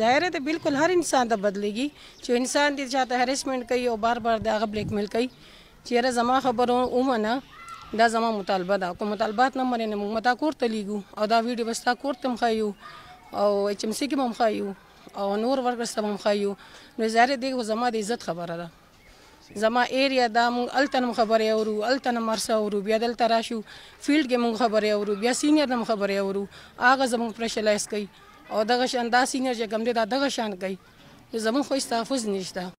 ظاهر ده بالکل هر انسان ته بدلیږي چې انسان دې چاته هریسمنت کوي او بار بار دا بلیک میل کوي چیرې زما خبرو اومنه دا زما مطالبه ده کوم مطالبات نه مننه موږ متا کور ته لیګو او دا ویډیو بستا کور تم خایو او اچ ام سی کې مم خایو او نور ورکړسته مم خایو نو ظاهر دې زما د عزت خبره ده زما ایریا دا مونږ التن خبرې اورو التن مرسه اورو بیا دلته راشو فیلډ کې مونږ خبرې اورو بیا سینیئر نم خبرې اورو اغه زموږ پرشلایس کوي او دغه شان دا سینر چې کوم دی دا دغه شان کوي زمون خو استحفظ نشته